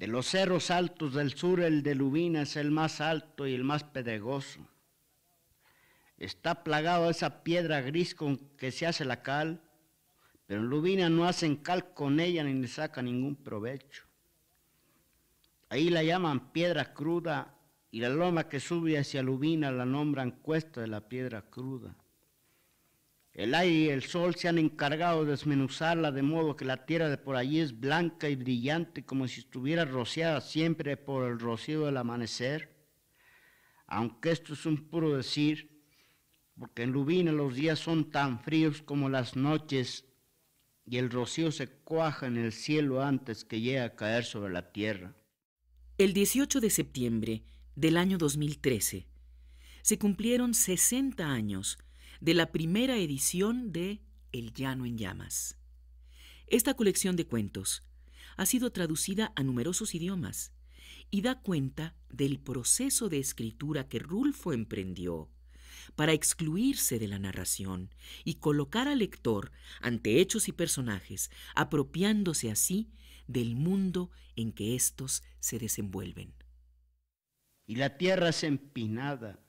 De los cerros altos del sur, el de Lubina es el más alto y el más pedregoso. Está plagado esa piedra gris con que se hace la cal, pero en Lubina no hacen cal con ella ni le saca ningún provecho. Ahí la llaman piedra cruda y la loma que sube hacia Lubina la nombran cuesta de la piedra cruda. El aire y el sol se han encargado de desmenuzarla de modo que la tierra de por allí es blanca y brillante como si estuviera rociada siempre por el rocío del amanecer. Aunque esto es un puro decir, porque en Lubina los días son tan fríos como las noches y el rocío se cuaja en el cielo antes que llegue a caer sobre la tierra. El 18 de septiembre del año 2013 se cumplieron 60 años de la primera edición de El Llano en Llamas. Esta colección de cuentos ha sido traducida a numerosos idiomas y da cuenta del proceso de escritura que Rulfo emprendió para excluirse de la narración y colocar al lector ante hechos y personajes, apropiándose así del mundo en que éstos se desenvuelven. Y la tierra es empinada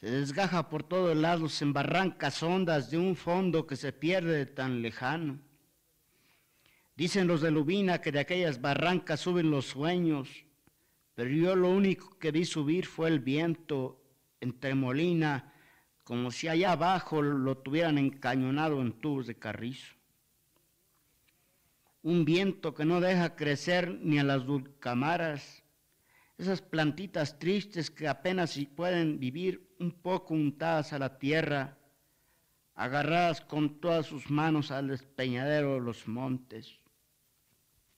se desgaja por todos lados en barrancas hondas de un fondo que se pierde tan lejano. Dicen los de Lubina que de aquellas barrancas suben los sueños, pero yo lo único que vi subir fue el viento entre Molina, como si allá abajo lo tuvieran encañonado en tubos de carrizo. Un viento que no deja crecer ni a las dulcamaras, esas plantitas tristes que apenas si pueden vivir un poco untadas a la tierra, agarradas con todas sus manos al despeñadero de los montes.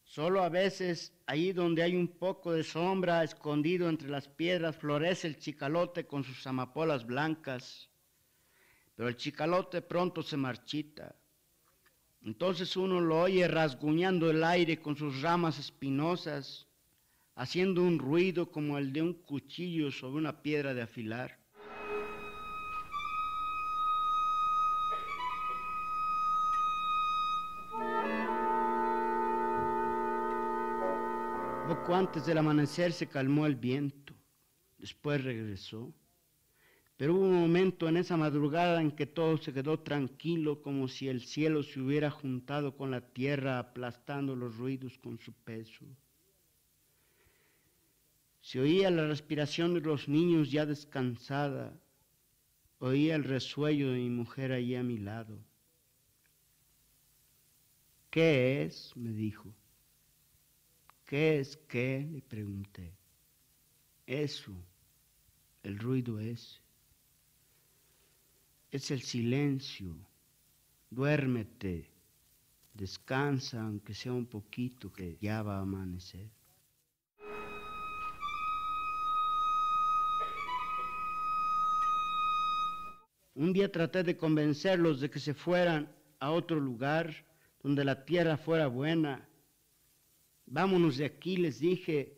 Solo a veces, ahí donde hay un poco de sombra escondido entre las piedras, florece el chicalote con sus amapolas blancas, pero el chicalote pronto se marchita. Entonces uno lo oye rasguñando el aire con sus ramas espinosas, haciendo un ruido como el de un cuchillo sobre una piedra de afilar. antes del amanecer se calmó el viento, después regresó. Pero hubo un momento en esa madrugada en que todo se quedó tranquilo, como si el cielo se hubiera juntado con la tierra, aplastando los ruidos con su peso. Se oía la respiración de los niños ya descansada, oía el resuello de mi mujer allí a mi lado. ¿Qué es? me dijo. ¿Qué es qué? Le pregunté. Eso, el ruido es. Es el silencio. Duérmete. Descansa, aunque sea un poquito, que ya va a amanecer. Un día traté de convencerlos de que se fueran a otro lugar donde la tierra fuera buena vámonos de aquí, les dije,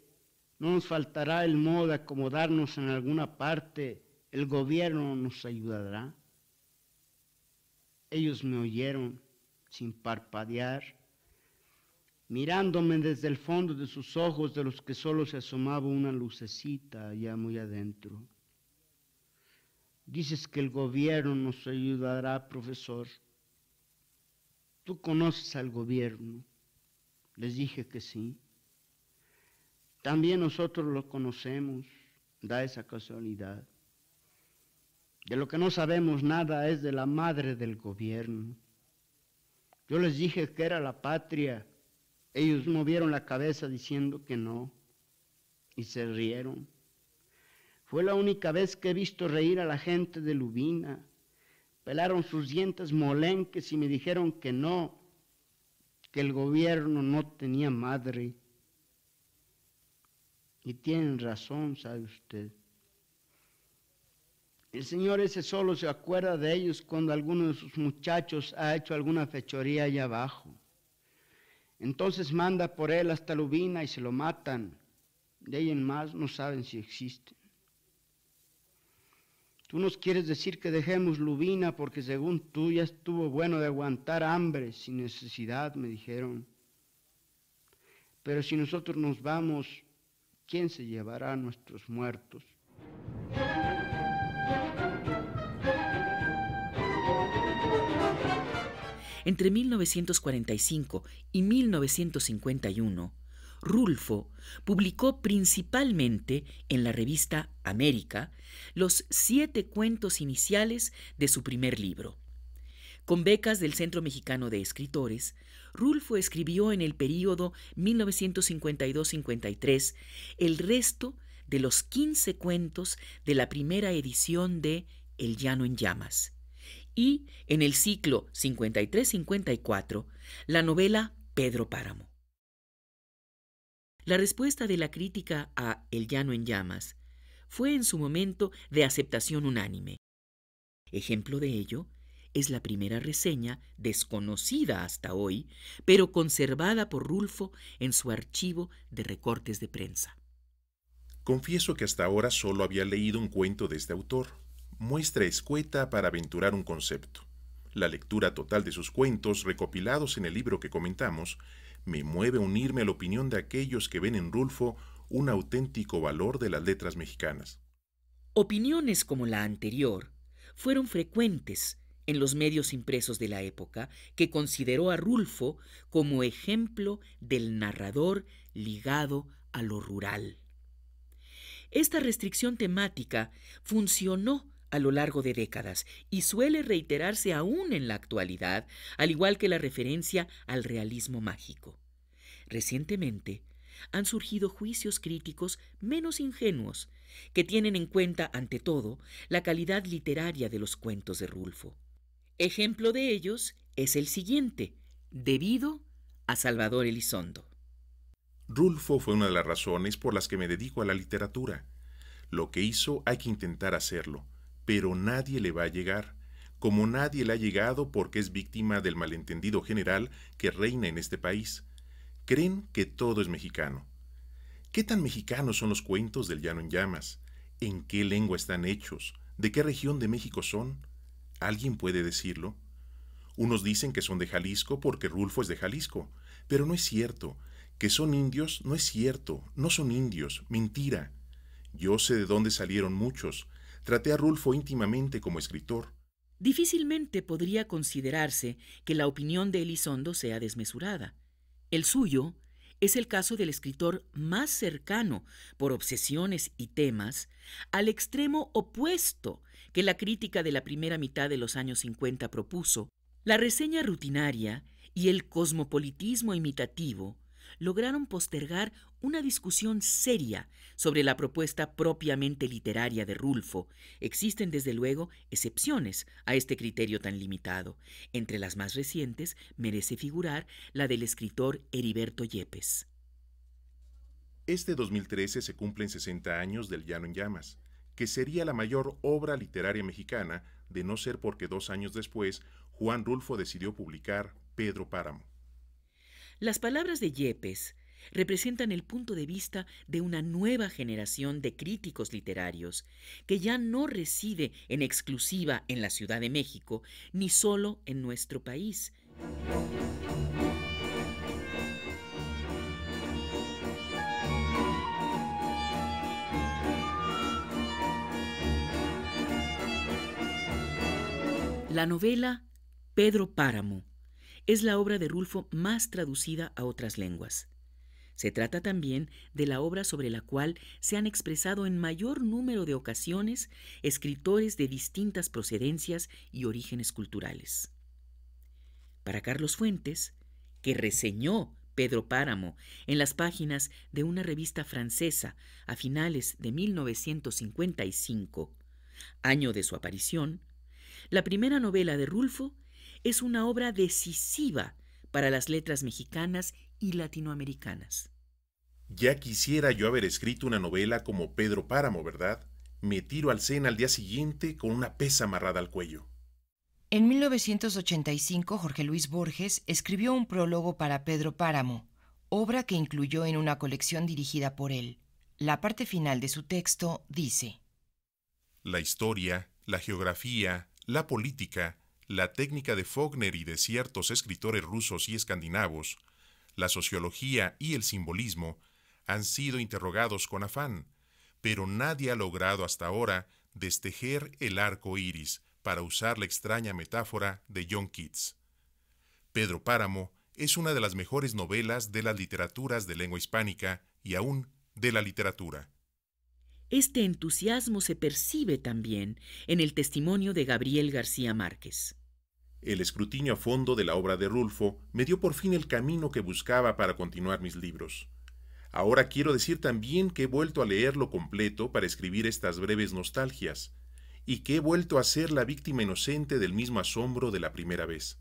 no nos faltará el modo de acomodarnos en alguna parte, el gobierno nos ayudará. Ellos me oyeron sin parpadear, mirándome desde el fondo de sus ojos de los que solo se asomaba una lucecita allá muy adentro. Dices que el gobierno nos ayudará, profesor. Tú conoces al gobierno. Les dije que sí. También nosotros lo conocemos, da esa casualidad. De lo que no sabemos nada es de la madre del gobierno. Yo les dije que era la patria. Ellos movieron la cabeza diciendo que no y se rieron. Fue la única vez que he visto reír a la gente de Lubina. Pelaron sus dientes molenques y me dijeron que no, que el gobierno no tenía madre. Y tienen razón, sabe usted. El Señor ese solo se acuerda de ellos cuando alguno de sus muchachos ha hecho alguna fechoría allá abajo. Entonces manda por él hasta Lubina y se lo matan. De ahí en más no saben si existen. Tú nos quieres decir que dejemos Lubina porque según tú ya estuvo bueno de aguantar hambre sin necesidad, me dijeron. Pero si nosotros nos vamos, ¿quién se llevará a nuestros muertos? Entre 1945 y 1951, Rulfo publicó principalmente en la revista América los siete cuentos iniciales de su primer libro. Con becas del Centro Mexicano de Escritores, Rulfo escribió en el período 1952-53 el resto de los 15 cuentos de la primera edición de El Llano en Llamas y en el ciclo 53-54 la novela Pedro Páramo. La respuesta de la crítica a El llano en llamas fue en su momento de aceptación unánime. Ejemplo de ello es la primera reseña, desconocida hasta hoy, pero conservada por Rulfo en su archivo de recortes de prensa. Confieso que hasta ahora solo había leído un cuento de este autor, muestra escueta para aventurar un concepto. La lectura total de sus cuentos recopilados en el libro que comentamos me mueve a unirme a la opinión de aquellos que ven en Rulfo un auténtico valor de las letras mexicanas. Opiniones como la anterior fueron frecuentes en los medios impresos de la época, que consideró a Rulfo como ejemplo del narrador ligado a lo rural. Esta restricción temática funcionó a lo largo de décadas y suele reiterarse aún en la actualidad, al igual que la referencia al realismo mágico. Recientemente, han surgido juicios críticos menos ingenuos, que tienen en cuenta, ante todo, la calidad literaria de los cuentos de Rulfo. Ejemplo de ellos es el siguiente, debido a Salvador Elizondo. Rulfo fue una de las razones por las que me dedico a la literatura. Lo que hizo hay que intentar hacerlo, pero nadie le va a llegar, como nadie le ha llegado porque es víctima del malentendido general que reina en este país. Creen que todo es mexicano. ¿Qué tan mexicanos son los cuentos del llano en llamas? ¿En qué lengua están hechos? ¿De qué región de México son? ¿Alguien puede decirlo? Unos dicen que son de Jalisco porque Rulfo es de Jalisco, pero no es cierto. Que son indios no es cierto, no son indios, mentira. Yo sé de dónde salieron muchos, Traté a Rulfo íntimamente como escritor. Difícilmente podría considerarse que la opinión de Elizondo sea desmesurada. El suyo es el caso del escritor más cercano, por obsesiones y temas, al extremo opuesto que la crítica de la primera mitad de los años 50 propuso, la reseña rutinaria y el cosmopolitismo imitativo lograron postergar una discusión seria sobre la propuesta propiamente literaria de Rulfo. Existen, desde luego, excepciones a este criterio tan limitado. Entre las más recientes merece figurar la del escritor Heriberto Yepes. Este 2013 se cumplen 60 años del Llano en Llamas, que sería la mayor obra literaria mexicana, de no ser porque dos años después Juan Rulfo decidió publicar Pedro Páramo. Las palabras de Yepes representan el punto de vista de una nueva generación de críticos literarios que ya no reside en exclusiva en la Ciudad de México ni solo en nuestro país. La novela Pedro Páramo es la obra de Rulfo más traducida a otras lenguas. Se trata también de la obra sobre la cual se han expresado en mayor número de ocasiones escritores de distintas procedencias y orígenes culturales. Para Carlos Fuentes, que reseñó Pedro Páramo en las páginas de una revista francesa a finales de 1955, año de su aparición, la primera novela de Rulfo es una obra decisiva para las letras mexicanas y latinoamericanas. Ya quisiera yo haber escrito una novela como Pedro Páramo, ¿verdad? Me tiro al cena al día siguiente con una pesa amarrada al cuello. En 1985, Jorge Luis Borges escribió un prólogo para Pedro Páramo, obra que incluyó en una colección dirigida por él. La parte final de su texto dice: La historia, la geografía, la política, la técnica de Faulkner y de ciertos escritores rusos y escandinavos, la sociología y el simbolismo han sido interrogados con afán, pero nadie ha logrado hasta ahora destejer el arco iris, para usar la extraña metáfora de John Keats. Pedro Páramo es una de las mejores novelas de las literaturas de lengua hispánica y aún de la literatura. Este entusiasmo se percibe también en el testimonio de Gabriel García Márquez. El escrutinio a fondo de la obra de Rulfo me dio por fin el camino que buscaba para continuar mis libros. Ahora quiero decir también que he vuelto a leerlo completo para escribir estas breves nostalgias, y que he vuelto a ser la víctima inocente del mismo asombro de la primera vez.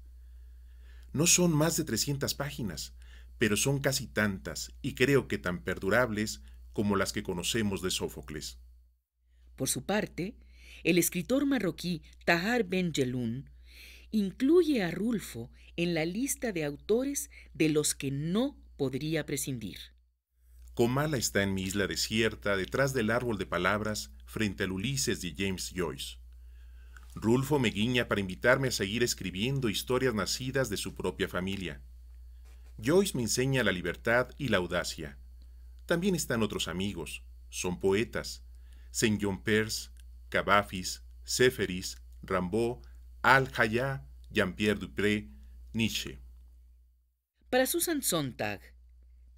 No son más de 300 páginas, pero son casi tantas, y creo que tan perdurables como las que conocemos de Sófocles. Por su parte, el escritor marroquí Tahar Ben Jelun incluye a Rulfo en la lista de autores de los que no podría prescindir. Comala está en mi isla desierta, detrás del árbol de palabras, frente al Ulises de James Joyce. Rulfo me guiña para invitarme a seguir escribiendo historias nacidas de su propia familia. Joyce me enseña la libertad y la audacia. También están otros amigos, son poetas, Saint John Perse, Cavafis, Seferis, Rambaud, Al-Hayá, Jean-Pierre Dupré, Nietzsche. Para Susan Sontag,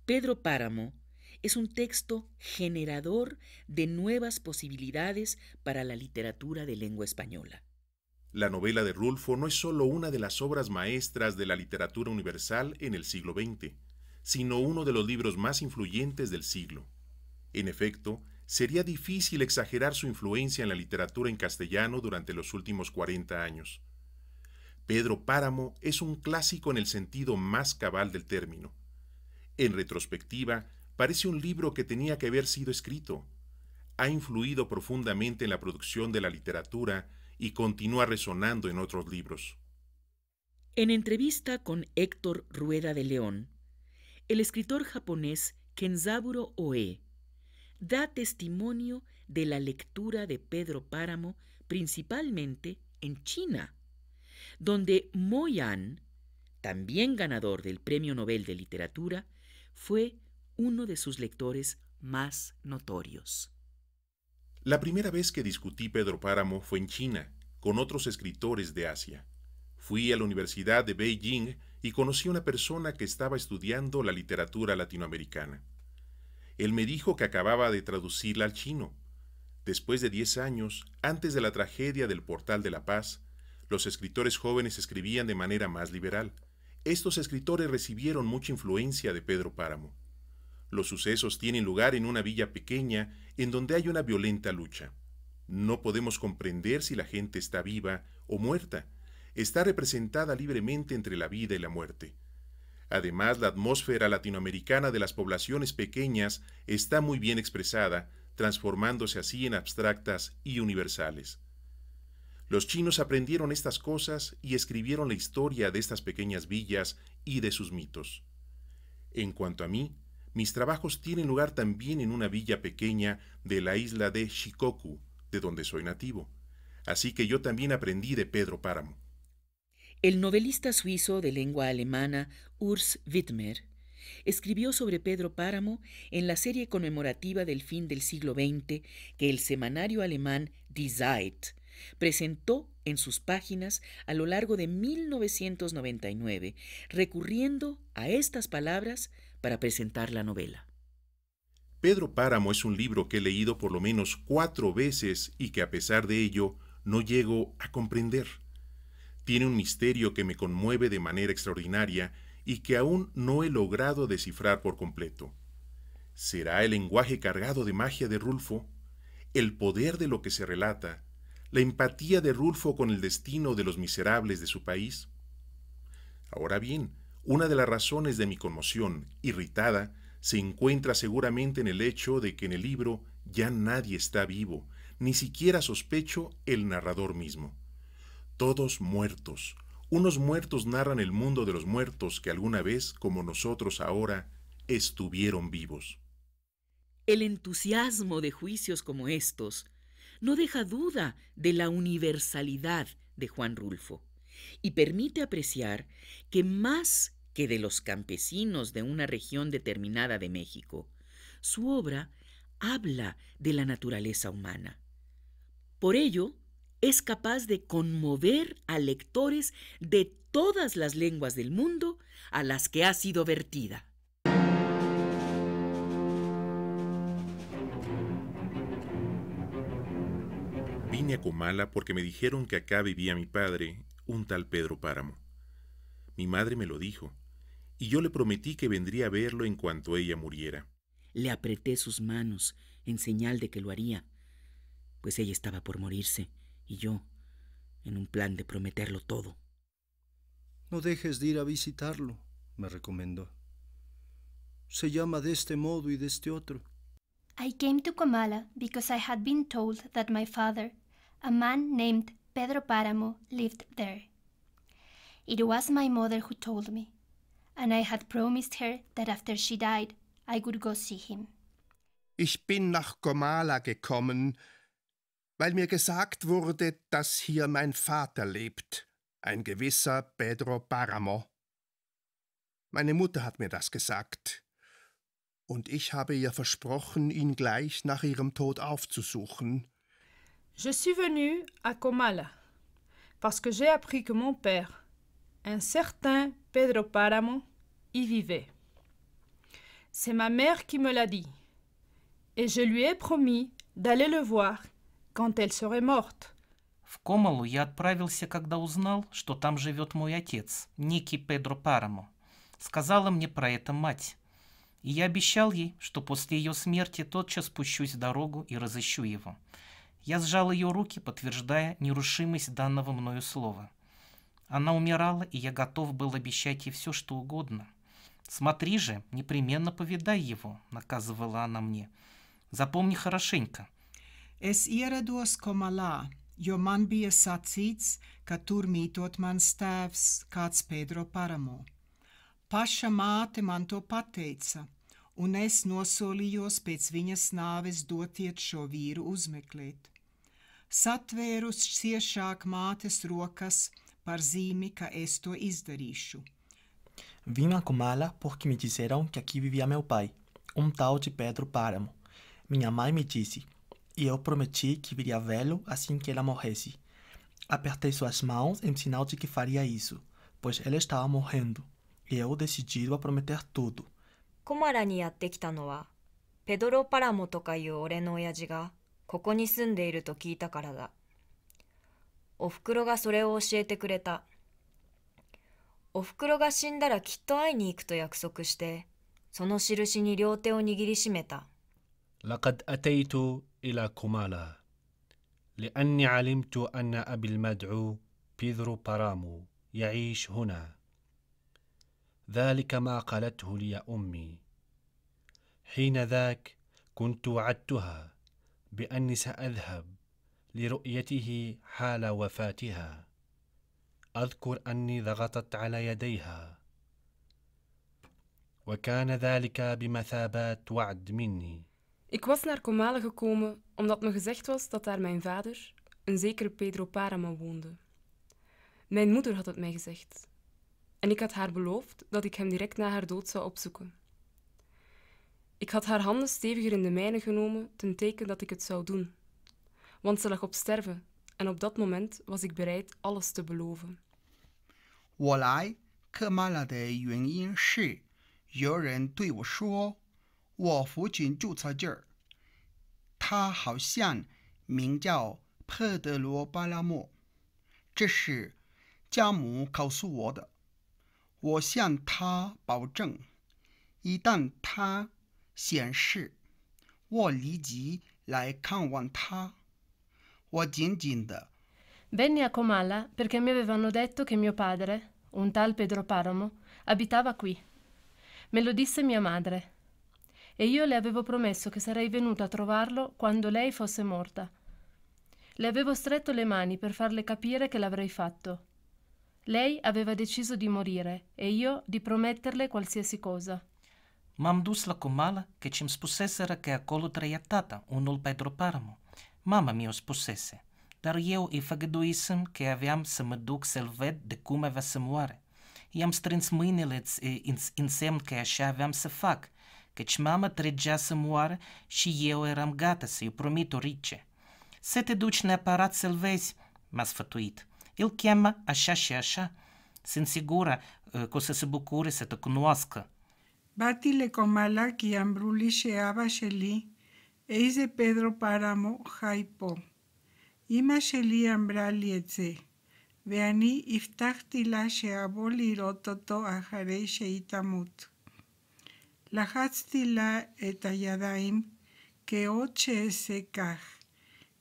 Pedro Páramo es un texto generador de nuevas posibilidades para la literatura de lengua española. La novela de Rulfo no es solo una de las obras maestras de la literatura universal en el siglo XX, sino uno de los libros más influyentes del siglo. En efecto, sería difícil exagerar su influencia en la literatura en castellano durante los últimos 40 años. Pedro Páramo es un clásico en el sentido más cabal del término. En retrospectiva, parece un libro que tenía que haber sido escrito. Ha influido profundamente en la producción de la literatura y continúa resonando en otros libros. En entrevista con Héctor Rueda de León, el escritor japonés Kenzaburo Oe da testimonio de la lectura de Pedro Páramo principalmente en China, donde Mo Yan, también ganador del Premio Nobel de Literatura, fue uno de sus lectores más notorios. La primera vez que discutí Pedro Páramo fue en China, con otros escritores de Asia. Fui a la Universidad de Beijing y conocí a una persona que estaba estudiando la literatura latinoamericana. Él me dijo que acababa de traducirla al chino. Después de 10 años, antes de la tragedia del Portal de la Paz, los escritores jóvenes escribían de manera más liberal. Estos escritores recibieron mucha influencia de Pedro Páramo. Los sucesos tienen lugar en una villa pequeña en donde hay una violenta lucha. No podemos comprender si la gente está viva o muerta, está representada libremente entre la vida y la muerte. Además, la atmósfera latinoamericana de las poblaciones pequeñas está muy bien expresada, transformándose así en abstractas y universales. Los chinos aprendieron estas cosas y escribieron la historia de estas pequeñas villas y de sus mitos. En cuanto a mí, mis trabajos tienen lugar también en una villa pequeña de la isla de Shikoku, de donde soy nativo. Así que yo también aprendí de Pedro Páramo. El novelista suizo de lengua alemana Urs Wittmer escribió sobre Pedro Páramo en la serie conmemorativa del fin del siglo XX que el semanario alemán Die Zeit presentó en sus páginas a lo largo de 1999, recurriendo a estas palabras para presentar la novela. Pedro Páramo es un libro que he leído por lo menos cuatro veces y que a pesar de ello no llego a comprender tiene un misterio que me conmueve de manera extraordinaria y que aún no he logrado descifrar por completo. ¿Será el lenguaje cargado de magia de Rulfo? ¿El poder de lo que se relata? ¿La empatía de Rulfo con el destino de los miserables de su país? Ahora bien, una de las razones de mi conmoción, irritada, se encuentra seguramente en el hecho de que en el libro ya nadie está vivo, ni siquiera sospecho el narrador mismo todos muertos. Unos muertos narran el mundo de los muertos que alguna vez, como nosotros ahora, estuvieron vivos. El entusiasmo de juicios como estos no deja duda de la universalidad de Juan Rulfo y permite apreciar que más que de los campesinos de una región determinada de México, su obra habla de la naturaleza humana. Por ello, es capaz de conmover a lectores de todas las lenguas del mundo a las que ha sido vertida. Vine a Comala porque me dijeron que acá vivía mi padre, un tal Pedro Páramo. Mi madre me lo dijo, y yo le prometí que vendría a verlo en cuanto ella muriera. Le apreté sus manos en señal de que lo haría, pues ella estaba por morirse y yo en un plan de prometerlo todo. No dejes de ir a visitarlo, me recomendó. Se llama de este modo y de este otro. I came to Comala because I had been told that my father, a man named Pedro Páramo, lived there. It was my mother who told me, and I had promised her that after she died, I would go see him. Ich bin nach Comala gekommen, weil mir gesagt wurde, dass hier mein Vater lebt, ein gewisser Pedro Paramo. Meine Mutter hat mir das gesagt, und ich habe ihr versprochen, ihn gleich nach ihrem Tod aufzusuchen. Je suis venu à Comala parce que j'ai appris que mon père, un certain Pedro Paramo, y vivait. C'est ma mère qui me l'a dit, et je lui ai promis d'aller le voir quand elle serait morte. В Комалу я отправился, когда узнал, что там живет мой отец, некий Педро Парамо. Сказала мне про это мать. И я обещал ей, что после ее смерти тотчас спущусь в дорогу и разыщу его. Я сжал ее руки, подтверждая нерушимость данного мною слова. Она умирала, и я готов был обещать ей все, что угодно. «Смотри же, непременно повидай его», — наказывала она мне. «Запомни хорошенько, Es ierados Komalā, jo man bija sacīts, ka tur mītot mans tēvs, kāds Pēdro paramo. Paša māte man to pateica, un es nosolījos pēc viņas nāves dotiet šo vīru uzmeklēt. Satvērus ciešāk mātes rokas par zīmi, ka es to izdarīšu. Vim a Comala porque me disseram que aqui vivia meu pai, um tal de Pedro Páramo. Minha mãe me disse e eu prometi que viria v e l o assim que ela morresse. Apertei suas mãos em sinal de que faria isso, pois ela estava morrendo, e eu decidido a prometer tudo. no Pedro Paramo to o ore no o Kumara yatte kita wa, kai a ni コマラにやってきたのは、ペドロ・パラモと o いう俺の親父が、こ a に a んでいると聞いたからだ。おふくろがそれを教えてくれた。おふくろが死んだらきっと会いに行くと約束して、その印に両手を握りしめた。لقد أتيت إلى كومالا لأني علمت أن أبي المدعو بيدرو بارامو يعيش هنا ذلك ما قالته لي أمي حين ذاك كنت وعدتها بأني سأذهب لرؤيته حال وفاتها أذكر أني ضغطت على يديها وكان ذلك بمثابة وعد مني Ik was naar Comale gekomen omdat me gezegd was dat daar mijn vader, een zekere Pedro Parama, woonde. Mijn moeder had het mij gezegd. En ik had haar beloofd dat ik hem direct na haar dood zou opzoeken. Ik had haar handen steviger in de mijne genomen ten teken dat ik het zou doen. Want ze lag op sterven en op dat moment was ik bereid alles te beloven. 我来科马拉的原因是，有人对我说。我父亲住在这儿，他好像名叫佩德罗·巴拉莫。这是家母告诉我的。我向他保证，一旦他显世，我立即来看望他。我紧紧的。Venne a com'alla perché mi avevano detto che mio padre, un tal Pedro Paramo, abitava qui. Me lo disse mia madre. e io le avevo promesso che sarei venuto a trovarlo quando lei fosse morta. Le avevo stretto le mani per farle capire che l'avrei fatto. Lei aveva deciso di morire e io di prometterle qualsiasi cosa. M-am dus la comala che ci spuseseră che acolo trăia tata, unul Petru Paramo. Mama mi-o dar eu îi făgăduisem că aveam se mă duc să ved de cum avea să moare. I-am strâns mâinile în semn că așa aveam să fac – căci mama tregea să moară și eu eram gata să-i promit o rice. Să te duci neapărat să-l vezi, m-a sfătuit. Îl cheamă așa și așa. Sunt sigură uh, că o să se bucure să te cunoască. Batile comala qui ambruli și ava șeli, eize Pedro Paramo haipo. Ima șeli eze. Veani iftahtila și aboli rototo aharei și itamut. Lahatztila eta yadaim keoche sekaj.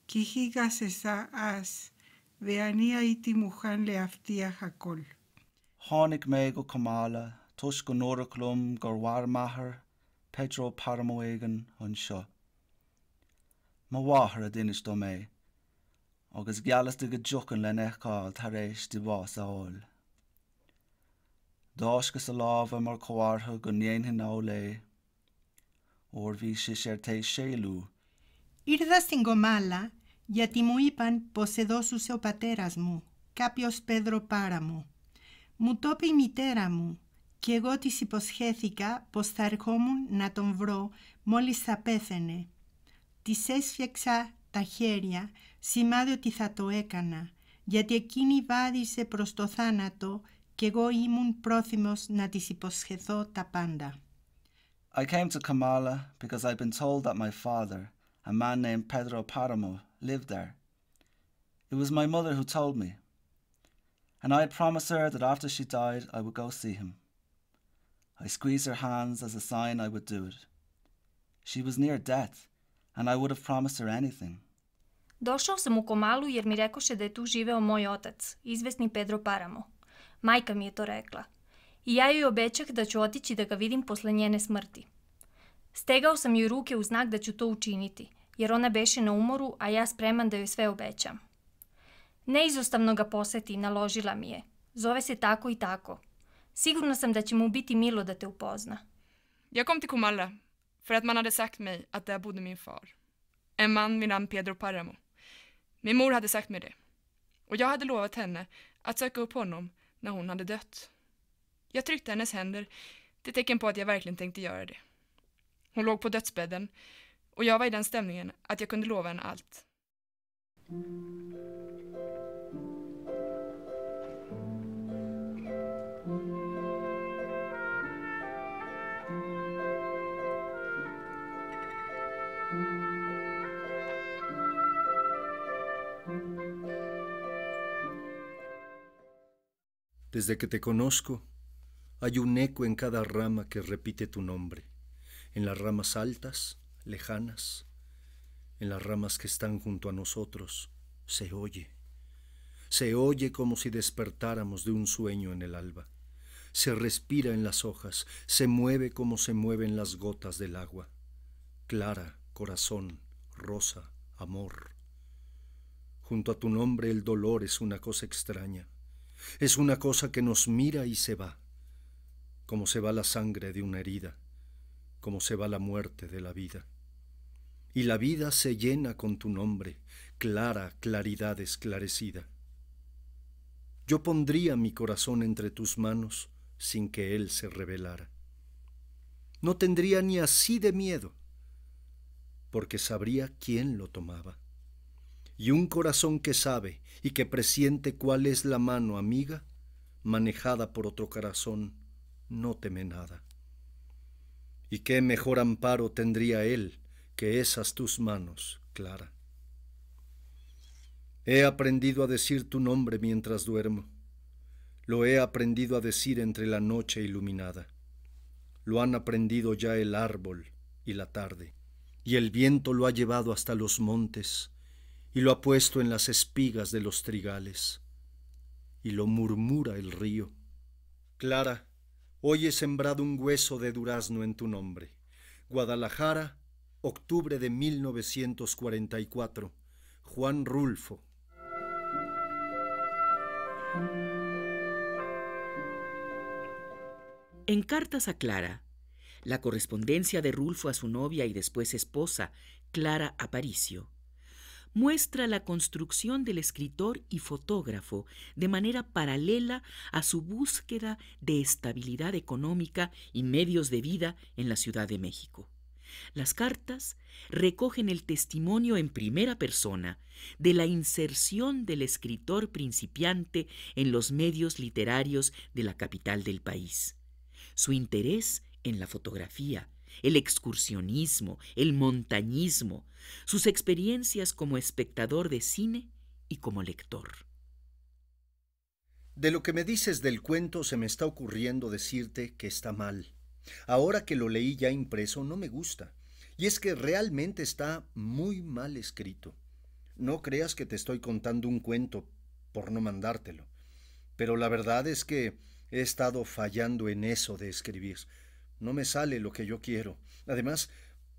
Kijiga az as. Veania iti le aftia hakol. Honig meg o kamala. tosko noroklum gorwar maher, Pedro Paramoegan an seo. Má wahar a dinis do mé, agus gialas de go djochan le nechá tar éis de bás ήρθα a lábh mar μου go néon εδώ σου lei. Or bhí si sé tééis séú. Irda sin gomala, Yatimuipan posedó sus eopaterasmu, Capios Pedro Páramo, εγώ υποσχέθηκα πως θα ερχόμουν να τον βρω μόλις θα πέθαινε. Της έσφιαξα τα χέρια, σημάδι ότι θα το έκανα, γιατί εκείνη βάδισε προς το θάνατο εγώ ήμουν πρόθυμος να της υποσχεθώ τα πάντα. I came to Kamala because I'd been told that my father, a man named Pedro Paramo, lived there. It was my mother who told me. And I had promised her that after she died, I would go see him. I squeezed her hands as a sign I would do it. She was near death, and I would have promised her anything. Došao sam u Komalu jer mi rekoše da je tu živeo moj otac, izvesni Pedro Paramo. Majka mi je to rekla. I ja joj obećah da ću otići da ga vidim posle njene smrti. Stegao sam joj ruke u znak da ću to učiniti, jer ona beše na umoru, a ja spreman da joj sve obećam. Neizostavno ga poseti, naložila mi je. Zove se tako i tako. Sigurno sam da će mu biti milo da te upozna. Jag kom ti Komalla för att man hade sagt mig att där bodde min far. En man vid namn Pedro Paramo. Min mor hade sagt mig det. Och jag hade lovat henne att söka upp honom när hon hade dött. Jag tryckte hennes händer till tecken på att jag verkligen tänkte göra det. Hon låg på dödsbädden och jag var i den stämningen att jag kunde lova henne allt. Desde que te conozco, hay un eco en cada rama que repite tu nombre, en las ramas altas, lejanas, en las ramas que están junto a nosotros, se oye. Se oye como si despertáramos de un sueño en el alba. Se respira en las hojas, se mueve como se mueven las gotas del agua. Clara, corazón, rosa, amor. Junto a tu nombre el dolor es una cosa extraña. Es una cosa que nos mira y se va, como se va la sangre de una herida, como se va la muerte de la vida. Y la vida se llena con tu nombre, clara claridad esclarecida. Yo pondría mi corazón entre tus manos sin que él se revelara. No tendría ni así de miedo, porque sabría quién lo tomaba y un corazón que sabe y que presiente cuál es la mano amiga, manejada por otro corazón, no teme nada. ¿Y qué mejor amparo tendría él que esas tus manos, Clara? He aprendido a decir tu nombre mientras duermo. Lo he aprendido a decir entre la noche iluminada. Lo han aprendido ya el árbol y la tarde, y el viento lo ha llevado hasta los montes y lo ha puesto en las espigas de los trigales. Y lo murmura el río. Clara, hoy he sembrado un hueso de durazno en tu nombre. Guadalajara, octubre de 1944. Juan Rulfo. En cartas a Clara, la correspondencia de Rulfo a su novia y después esposa, Clara Aparicio, muestra la construcción del escritor y fotógrafo de manera paralela a su búsqueda de estabilidad económica y medios de vida en la Ciudad de México. Las cartas recogen el testimonio en primera persona de la inserción del escritor principiante en los medios literarios de la capital del país, su interés en la fotografía, el excursionismo, el montañismo, sus experiencias como espectador de cine y como lector. De lo que me dices del cuento se me está ocurriendo decirte que está mal. Ahora que lo leí ya impreso no me gusta. Y es que realmente está muy mal escrito. No creas que te estoy contando un cuento por no mandártelo. Pero la verdad es que he estado fallando en eso de escribir no me sale lo que yo quiero. Además,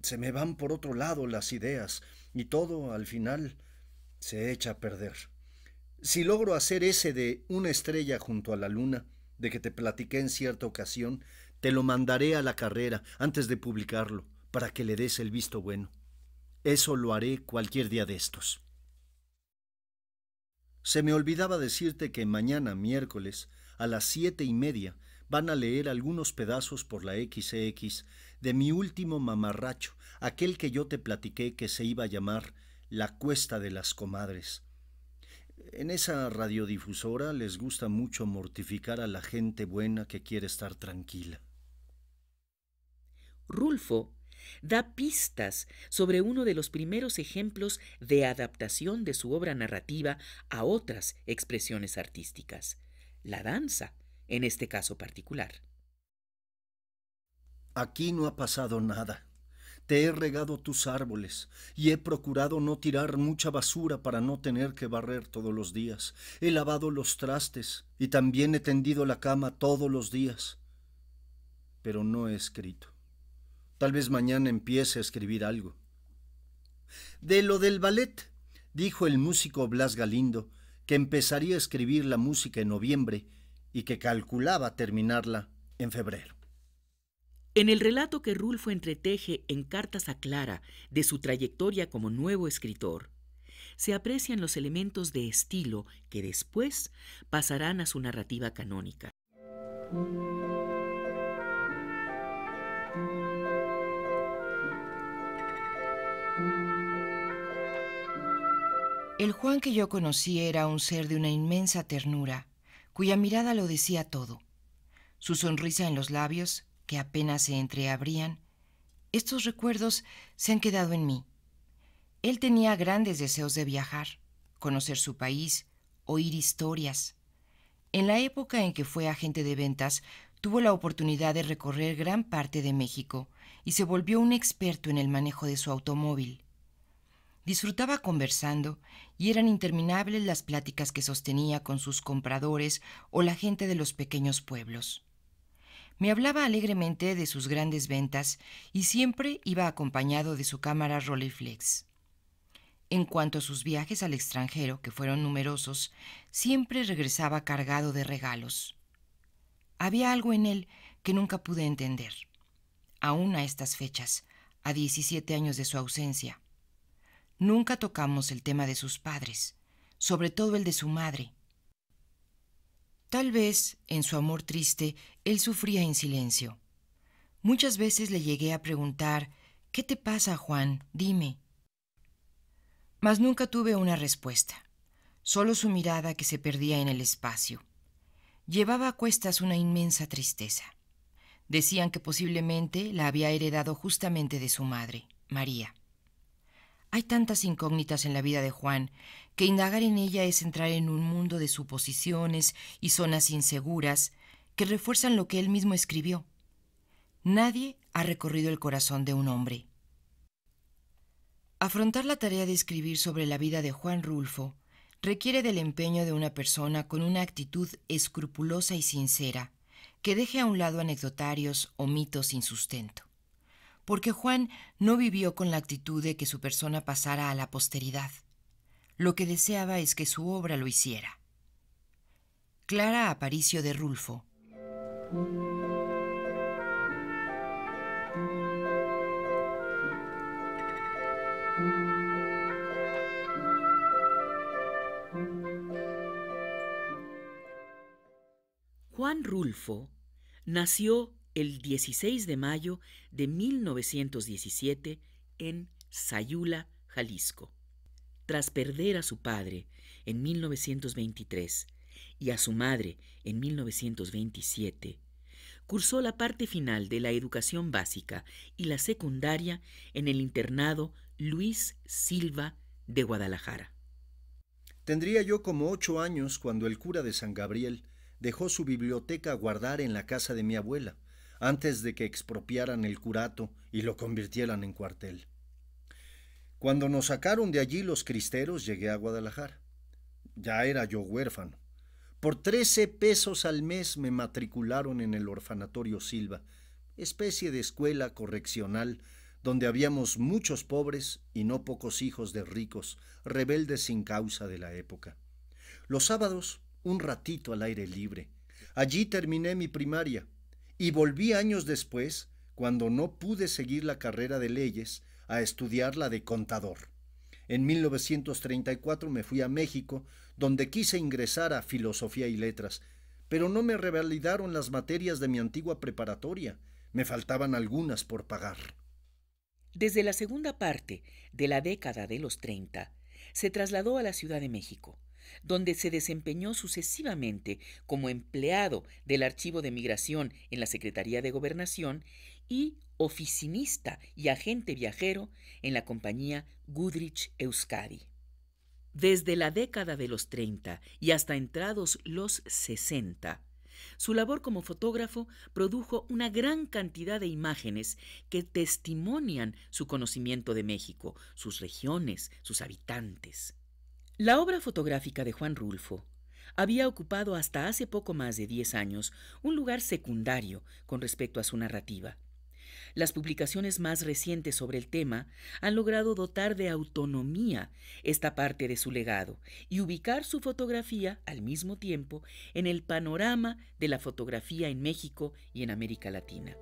se me van por otro lado las ideas y todo, al final, se echa a perder. Si logro hacer ese de una estrella junto a la luna, de que te platiqué en cierta ocasión, te lo mandaré a la carrera antes de publicarlo, para que le des el visto bueno. Eso lo haré cualquier día de estos. Se me olvidaba decirte que mañana, miércoles, a las siete y media, van a leer algunos pedazos por la XX de mi último mamarracho, aquel que yo te platiqué que se iba a llamar La Cuesta de las Comadres. En esa radiodifusora les gusta mucho mortificar a la gente buena que quiere estar tranquila. Rulfo da pistas sobre uno de los primeros ejemplos de adaptación de su obra narrativa a otras expresiones artísticas, la danza en este caso particular. Aquí no ha pasado nada. Te he regado tus árboles y he procurado no tirar mucha basura para no tener que barrer todos los días. He lavado los trastes y también he tendido la cama todos los días. Pero no he escrito. Tal vez mañana empiece a escribir algo. De lo del ballet, dijo el músico Blas Galindo, que empezaría a escribir la música en noviembre y que calculaba terminarla en febrero. En el relato que Rulfo entreteje en cartas a Clara de su trayectoria como nuevo escritor, se aprecian los elementos de estilo que después pasarán a su narrativa canónica. El Juan que yo conocí era un ser de una inmensa ternura, cuya mirada lo decía todo. Su sonrisa en los labios, que apenas se entreabrían, estos recuerdos se han quedado en mí. Él tenía grandes deseos de viajar, conocer su país, oír historias. En la época en que fue agente de ventas, tuvo la oportunidad de recorrer gran parte de México y se volvió un experto en el manejo de su automóvil. Disfrutaba conversando y eran interminables las pláticas que sostenía con sus compradores o la gente de los pequeños pueblos. Me hablaba alegremente de sus grandes ventas y siempre iba acompañado de su cámara Rolleiflex. En cuanto a sus viajes al extranjero, que fueron numerosos, siempre regresaba cargado de regalos. Había algo en él que nunca pude entender. Aún a estas fechas, a 17 años de su ausencia, Nunca tocamos el tema de sus padres, sobre todo el de su madre. Tal vez, en su amor triste, él sufría en silencio. Muchas veces le llegué a preguntar, ¿Qué te pasa, Juan? Dime. Mas nunca tuve una respuesta, solo su mirada que se perdía en el espacio. Llevaba a cuestas una inmensa tristeza. Decían que posiblemente la había heredado justamente de su madre, María. Hay tantas incógnitas en la vida de Juan que indagar en ella es entrar en un mundo de suposiciones y zonas inseguras que refuerzan lo que él mismo escribió. Nadie ha recorrido el corazón de un hombre. Afrontar la tarea de escribir sobre la vida de Juan Rulfo requiere del empeño de una persona con una actitud escrupulosa y sincera, que deje a un lado anecdotarios o mitos sin sustento porque Juan no vivió con la actitud de que su persona pasara a la posteridad. Lo que deseaba es que su obra lo hiciera. Clara Aparicio de Rulfo. Juan Rulfo nació el 16 de mayo de 1917 en Sayula, Jalisco. Tras perder a su padre en 1923 y a su madre en 1927, cursó la parte final de la educación básica y la secundaria en el internado Luis Silva de Guadalajara. Tendría yo como ocho años cuando el cura de San Gabriel dejó su biblioteca a guardar en la casa de mi abuela antes de que expropiaran el curato y lo convirtieran en cuartel. Cuando nos sacaron de allí los cristeros, llegué a Guadalajara. Ya era yo huérfano. Por trece pesos al mes me matricularon en el orfanatorio Silva, especie de escuela correccional donde habíamos muchos pobres y no pocos hijos de ricos, rebeldes sin causa de la época. Los sábados, un ratito al aire libre. Allí terminé mi primaria, y volví años después, cuando no pude seguir la carrera de leyes, a estudiar la de contador. En 1934 me fui a México, donde quise ingresar a Filosofía y Letras, pero no me revalidaron las materias de mi antigua preparatoria, me faltaban algunas por pagar. Desde la segunda parte de la década de los 30, se trasladó a la Ciudad de México donde se desempeñó sucesivamente como empleado del Archivo de Migración en la Secretaría de Gobernación y oficinista y agente viajero en la compañía Goodrich Euskadi. Desde la década de los 30 y hasta entrados los 60, su labor como fotógrafo produjo una gran cantidad de imágenes que testimonian su conocimiento de México, sus regiones, sus habitantes. La obra fotográfica de Juan Rulfo había ocupado hasta hace poco más de 10 años un lugar secundario con respecto a su narrativa. Las publicaciones más recientes sobre el tema han logrado dotar de autonomía esta parte de su legado y ubicar su fotografía al mismo tiempo en el panorama de la fotografía en México y en América Latina.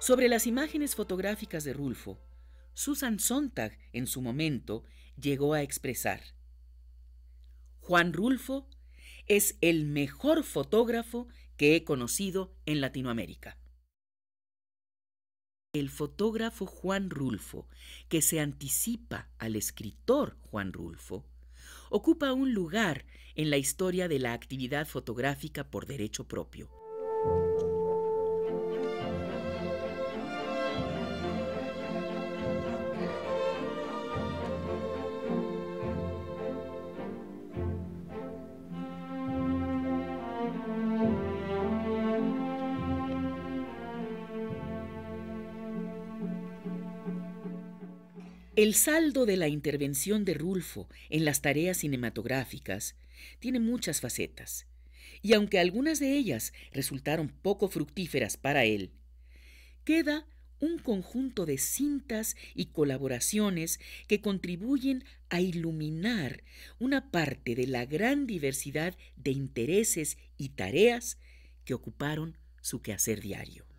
Sobre las imágenes fotográficas de Rulfo, Susan Sontag en su momento llegó a expresar, Juan Rulfo es el mejor fotógrafo que he conocido en Latinoamérica. El fotógrafo Juan Rulfo, que se anticipa al escritor Juan Rulfo, ocupa un lugar en la historia de la actividad fotográfica por derecho propio. El saldo de la intervención de Rulfo en las tareas cinematográficas tiene muchas facetas, y aunque algunas de ellas resultaron poco fructíferas para él, queda un conjunto de cintas y colaboraciones que contribuyen a iluminar una parte de la gran diversidad de intereses y tareas que ocuparon su quehacer diario.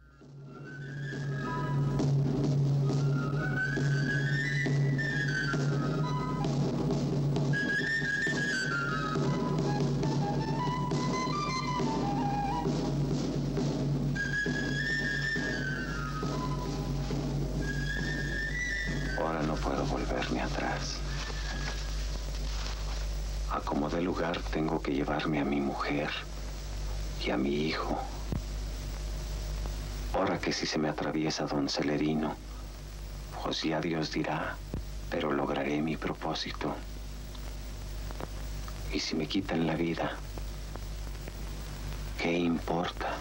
llevarme a mi mujer y a mi hijo. Ahora que si se me atraviesa don Celerino, pues ya Dios dirá, pero lograré mi propósito. Y si me quitan la vida, ¿qué importa?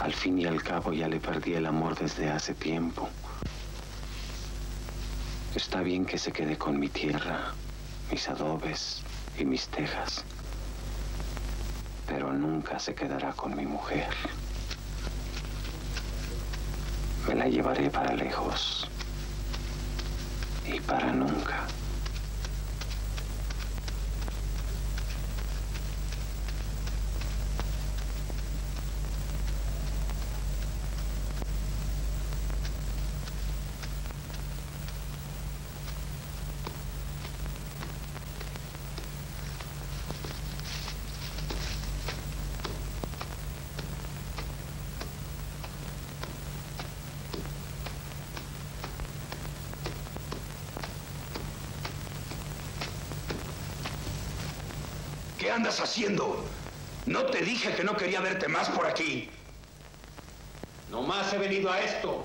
Al fin y al cabo ya le perdí el amor desde hace tiempo. Está bien que se quede con mi tierra, mis adobes, y mis tejas. Pero nunca se quedará con mi mujer. Me la llevaré para lejos y para nunca. haciendo? ¿No te dije que no quería verte más por aquí? Nomás he venido a esto.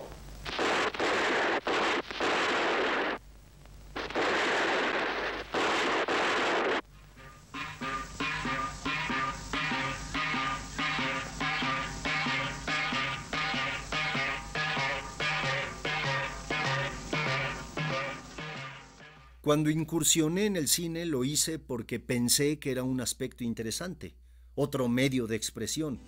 Cuando incursioné en el cine lo hice porque pensé que era un aspecto interesante, otro medio de expresión.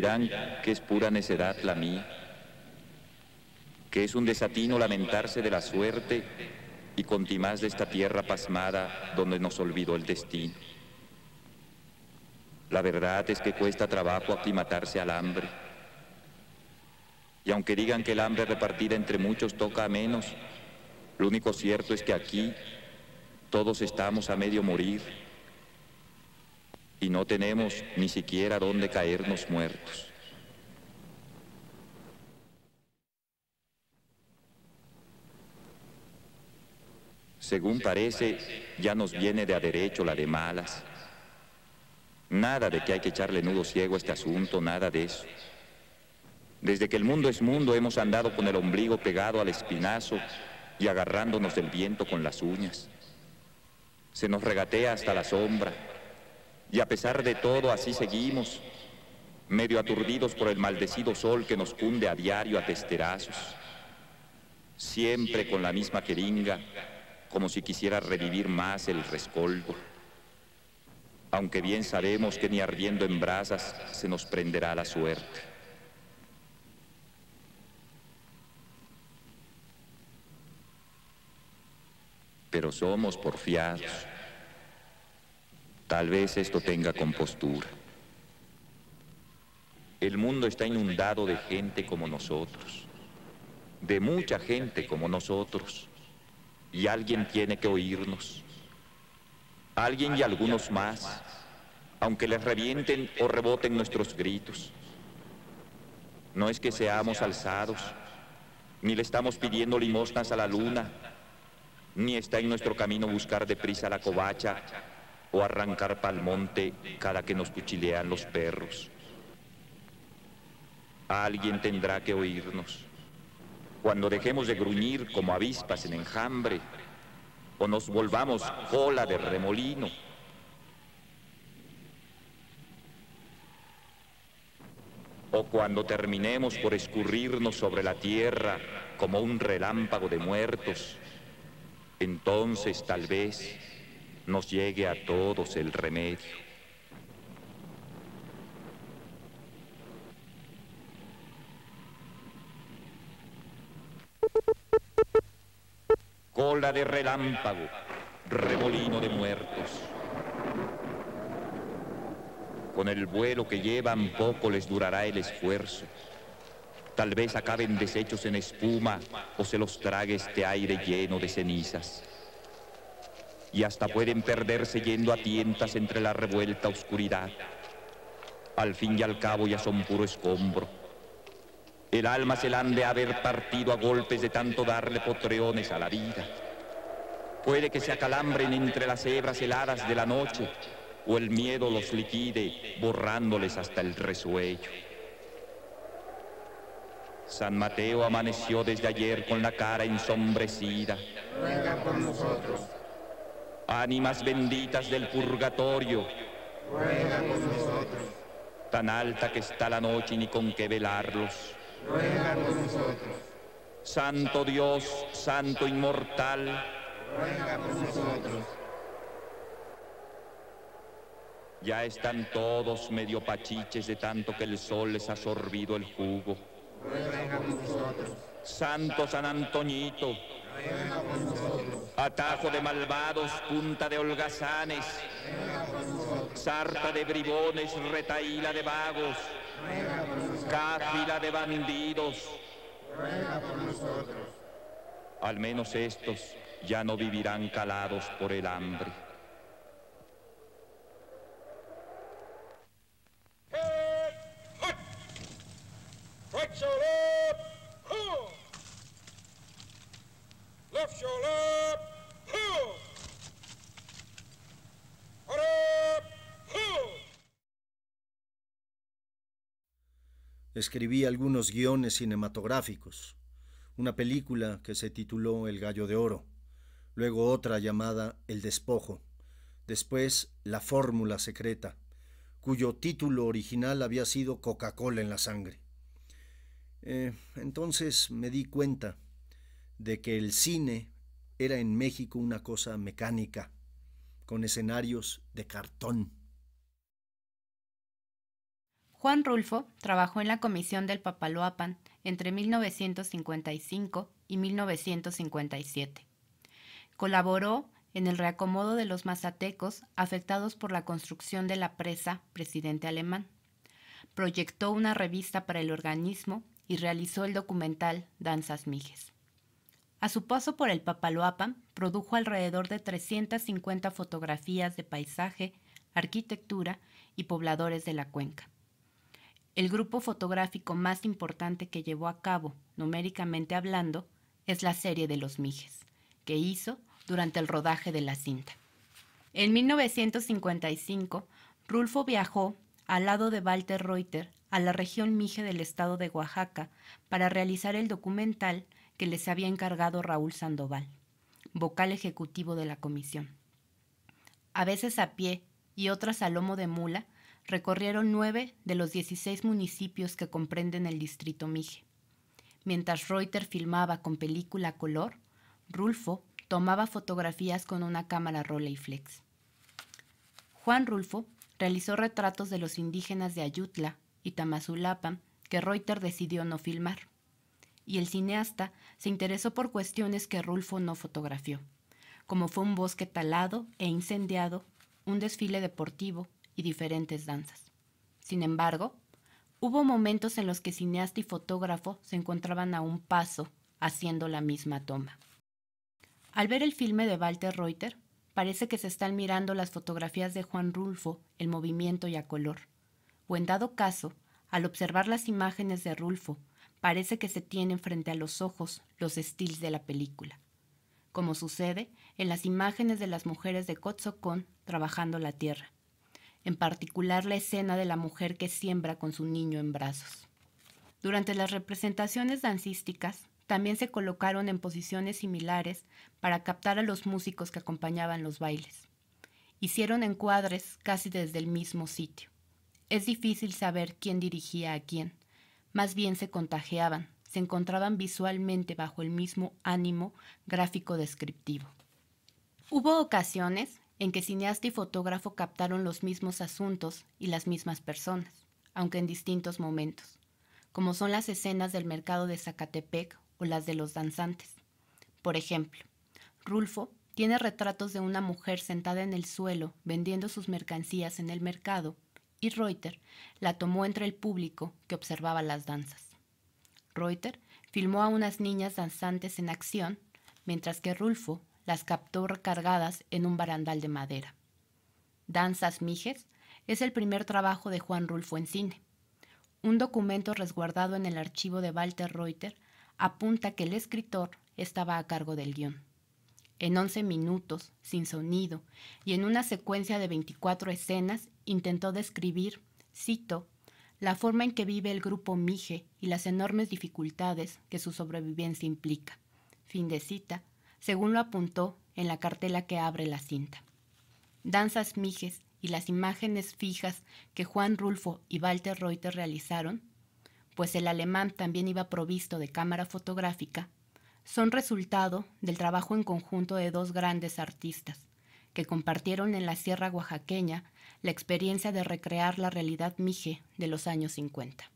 dirán que es pura necedad la mía, que es un desatino lamentarse de la suerte y contimás de esta tierra pasmada donde nos olvidó el destino. La verdad es que cuesta trabajo aclimatarse al hambre. Y aunque digan que el hambre repartida entre muchos toca a menos, lo único cierto es que aquí todos estamos a medio morir y no tenemos ni siquiera dónde caernos muertos. Según parece, ya nos viene de a derecho la de malas. Nada de que hay que echarle nudo ciego a este asunto, nada de eso. Desde que el mundo es mundo hemos andado con el ombligo pegado al espinazo y agarrándonos del viento con las uñas. Se nos regatea hasta la sombra, y a pesar de todo, así seguimos, medio aturdidos por el maldecido sol que nos cunde a diario a testerazos, siempre con la misma queringa, como si quisiera revivir más el rescoldo. Aunque bien sabemos que ni ardiendo en brasas se nos prenderá la suerte. Pero somos porfiados. Tal vez esto tenga compostura. El mundo está inundado de gente como nosotros, de mucha gente como nosotros, y alguien tiene que oírnos. Alguien y algunos más, aunque les revienten o reboten nuestros gritos. No es que seamos alzados, ni le estamos pidiendo limosnas a la luna, ni está en nuestro camino buscar deprisa la covacha o arrancar pa'l monte cada que nos cuchilean los perros. Alguien tendrá que oírnos. Cuando dejemos de gruñir como avispas en enjambre, o nos volvamos cola de remolino. O cuando terminemos por escurrirnos sobre la tierra como un relámpago de muertos, entonces tal vez nos llegue a todos el remedio. Cola de relámpago, remolino de muertos. Con el vuelo que llevan poco les durará el esfuerzo. Tal vez acaben deshechos en espuma o se los trague este aire lleno de cenizas y hasta pueden perderse yendo a tientas entre la revuelta oscuridad. Al fin y al cabo ya son puro escombro. El alma se la han de haber partido a golpes de tanto darle potreones a la vida. Puede que se acalambren entre las hebras heladas de la noche o el miedo los liquide borrándoles hasta el resuello. San Mateo amaneció desde ayer con la cara ensombrecida. por nosotros ánimas benditas del purgatorio, ruega por nosotros. Tan alta que está la noche ni con qué velarlos, ruega con nosotros. Santo Dios, Santo Inmortal, ruega por nosotros. Ya están todos medio pachiches de tanto que el sol les ha sorbido el jugo. Ruega con nosotros. Santo San Antoñito, Atajo de malvados, punta de holgazanes, sarta de bribones, retaíla de vagos, cáfila de bandidos. Al menos estos ya no vivirán calados por el hambre. escribí algunos guiones cinematográficos, una película que se tituló El Gallo de Oro, luego otra llamada El Despojo, después La Fórmula Secreta, cuyo título original había sido Coca-Cola en la sangre. Eh, entonces me di cuenta de que el cine era en México una cosa mecánica, con escenarios de cartón. Juan Rulfo trabajó en la comisión del Papaloapan entre 1955 y 1957. Colaboró en el reacomodo de los mazatecos afectados por la construcción de la presa Presidente Alemán. Proyectó una revista para el organismo y realizó el documental Danzas Mijes. A su paso por el Papaloapan, produjo alrededor de 350 fotografías de paisaje, arquitectura y pobladores de la cuenca. El grupo fotográfico más importante que llevó a cabo, numéricamente hablando, es la serie de Los Mijes, que hizo durante el rodaje de la cinta. En 1955, Rulfo viajó al lado de Walter Reuter a la región Mije del estado de Oaxaca para realizar el documental que les había encargado Raúl Sandoval, vocal ejecutivo de la comisión. A veces a pie y otras a lomo de mula, recorrieron nueve de los 16 municipios que comprenden el distrito Mije. Mientras Reuter filmaba con película color, Rulfo tomaba fotografías con una cámara Rolleiflex. Juan Rulfo realizó retratos de los indígenas de Ayutla y Tamazulapa que Reuter decidió no filmar. Y el cineasta se interesó por cuestiones que Rulfo no fotografió, como fue un bosque talado e incendiado, un desfile deportivo y diferentes danzas. Sin embargo, hubo momentos en los que cineasta y fotógrafo se encontraban a un paso haciendo la misma toma. Al ver el filme de Walter Reuter, parece que se están mirando las fotografías de Juan Rulfo, el movimiento y a color. O en dado caso, al observar las imágenes de Rulfo, parece que se tienen frente a los ojos los estilos de la película, como sucede en las imágenes de las mujeres de Cotzocón trabajando la tierra en particular la escena de la mujer que siembra con su niño en brazos. Durante las representaciones dancísticas, también se colocaron en posiciones similares para captar a los músicos que acompañaban los bailes. Hicieron encuadres casi desde el mismo sitio. Es difícil saber quién dirigía a quién, más bien se contagiaban, se encontraban visualmente bajo el mismo ánimo gráfico descriptivo. Hubo ocasiones en que cineasta y fotógrafo captaron los mismos asuntos y las mismas personas, aunque en distintos momentos, como son las escenas del mercado de Zacatepec o las de los danzantes. Por ejemplo, Rulfo tiene retratos de una mujer sentada en el suelo vendiendo sus mercancías en el mercado y Reuter la tomó entre el público que observaba las danzas. Reuter filmó a unas niñas danzantes en acción, mientras que Rulfo las captó recargadas en un barandal de madera. Danzas Mijes es el primer trabajo de Juan Rulfo en cine. Un documento resguardado en el archivo de Walter Reuter apunta que el escritor estaba a cargo del guión. En 11 minutos, sin sonido, y en una secuencia de 24 escenas, intentó describir, cito, la forma en que vive el grupo Mije y las enormes dificultades que su sobrevivencia implica. Fin de cita, según lo apuntó en la cartela que abre la cinta. Danzas mijes y las imágenes fijas que Juan Rulfo y Walter Reuter realizaron, pues el alemán también iba provisto de cámara fotográfica, son resultado del trabajo en conjunto de dos grandes artistas, que compartieron en la Sierra Oaxaqueña la experiencia de recrear la realidad mije de los años 50.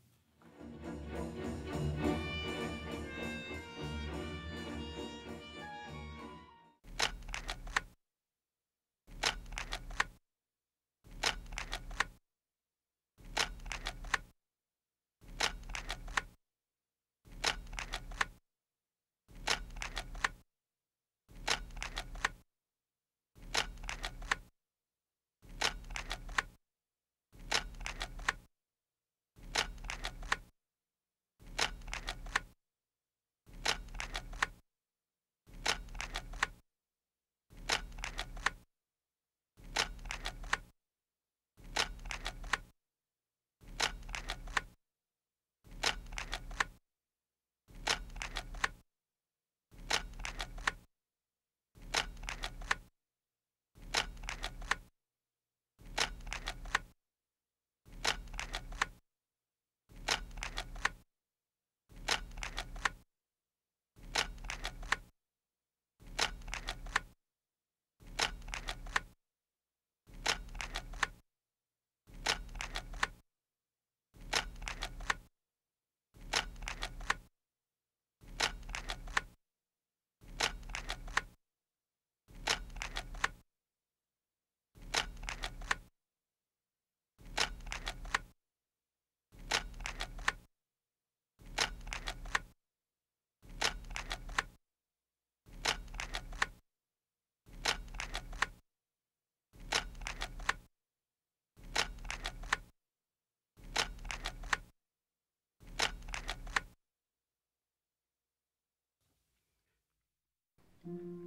Thank you.